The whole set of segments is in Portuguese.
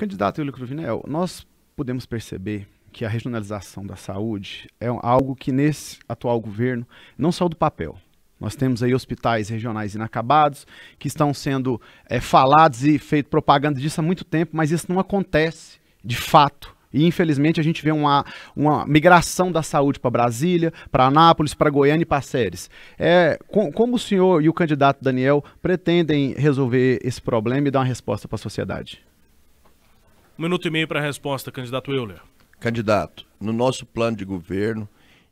Candidato Eulico Cruvinel, é nós podemos perceber que a regionalização da saúde é algo que nesse atual governo não saiu do papel. Nós temos aí hospitais regionais inacabados que estão sendo é, falados e feito propaganda disso há muito tempo, mas isso não acontece de fato e infelizmente a gente vê uma, uma migração da saúde para Brasília, para Anápolis, para Goiânia e para Séries. É, com, como o senhor e o candidato Daniel pretendem resolver esse problema e dar uma resposta para a sociedade? Um minuto e meio para a resposta, candidato Euler. Candidato, no nosso plano de governo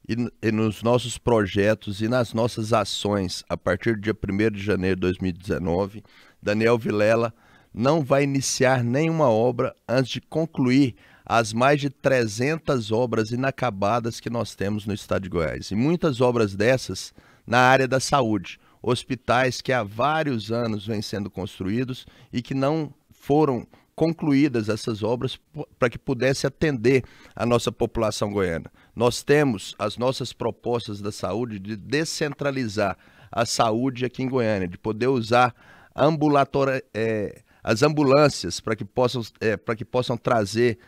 e, e nos nossos projetos e nas nossas ações, a partir do dia 1 de janeiro de 2019, Daniel Vilela não vai iniciar nenhuma obra antes de concluir as mais de 300 obras inacabadas que nós temos no estado de Goiás. E muitas obras dessas na área da saúde, hospitais que há vários anos vêm sendo construídos e que não foram concluídas essas obras para que pudesse atender a nossa população goiana. Nós temos as nossas propostas da saúde de descentralizar a saúde aqui em Goiânia, de poder usar ambulatória, é, eh, as ambulâncias para que possam, é, para que possam trazer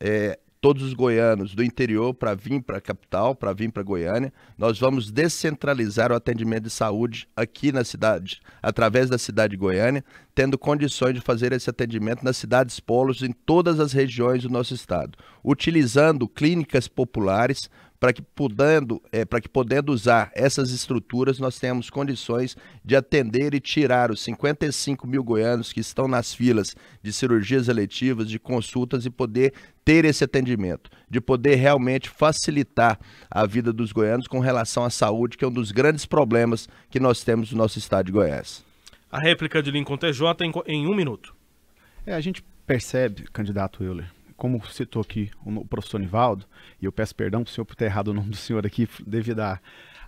é, todos os goianos do interior para vir para a capital, para vir para Goiânia. Nós vamos descentralizar o atendimento de saúde aqui na cidade, através da cidade de Goiânia, tendo condições de fazer esse atendimento nas cidades polos em todas as regiões do nosso estado, utilizando clínicas populares para que podendo, é, para que podendo usar essas estruturas, nós temos condições de atender e tirar os 55 mil goianos que estão nas filas de cirurgias eletivas, de consultas e poder ter esse atendimento, de poder realmente facilitar a vida dos goianos com relação à saúde, que é um dos grandes problemas que nós temos no nosso estado de Goiás. A réplica de Lincoln TJ em, em um minuto. É, a gente percebe, candidato Euler, como citou aqui o professor Nivaldo, e eu peço perdão para o senhor por ter errado o nome do senhor aqui, devido à,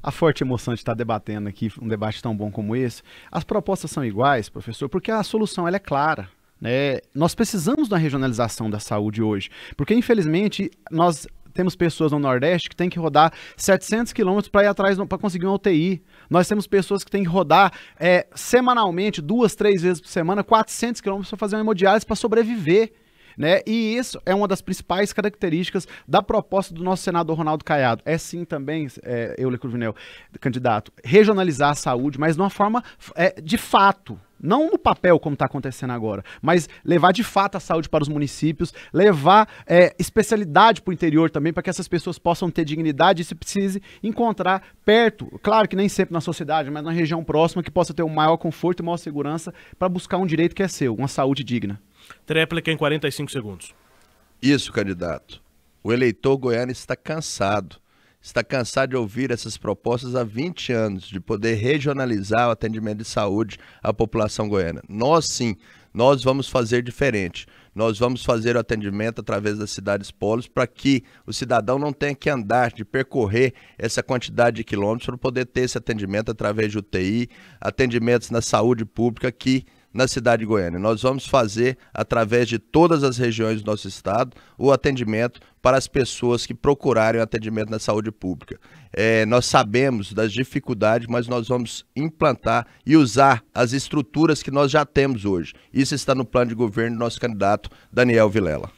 a forte emoção de estar debatendo aqui um debate tão bom como esse, as propostas são iguais, professor, porque a solução ela é clara. Né? Nós precisamos da regionalização da saúde hoje, porque infelizmente nós temos pessoas no Nordeste que têm que rodar 700 quilômetros para ir atrás para conseguir uma UTI. Nós temos pessoas que têm que rodar é, semanalmente, duas, três vezes por semana, 400 quilômetros para fazer uma hemodiálise para sobreviver. Né? E isso é uma das principais características da proposta do nosso senador Ronaldo Caiado. É sim também, é, Euler Cruvinel, candidato, regionalizar a saúde, mas de uma forma é, de fato não no papel como está acontecendo agora, mas levar de fato a saúde para os municípios, levar é, especialidade para o interior também, para que essas pessoas possam ter dignidade e se precise encontrar perto, claro que nem sempre na sociedade, mas na região próxima que possa ter um maior conforto e maior segurança para buscar um direito que é seu, uma saúde digna. Tréplica em 45 segundos. Isso, candidato. O eleitor goiano está cansado. Está cansado de ouvir essas propostas há 20 anos, de poder regionalizar o atendimento de saúde à população goiana. Nós sim, nós vamos fazer diferente. Nós vamos fazer o atendimento através das cidades polos para que o cidadão não tenha que andar, de percorrer essa quantidade de quilômetros para poder ter esse atendimento através de UTI, atendimentos na saúde pública que na cidade de Goiânia. Nós vamos fazer, através de todas as regiões do nosso estado, o atendimento para as pessoas que procurarem atendimento na saúde pública. É, nós sabemos das dificuldades, mas nós vamos implantar e usar as estruturas que nós já temos hoje. Isso está no plano de governo do nosso candidato Daniel Vilela.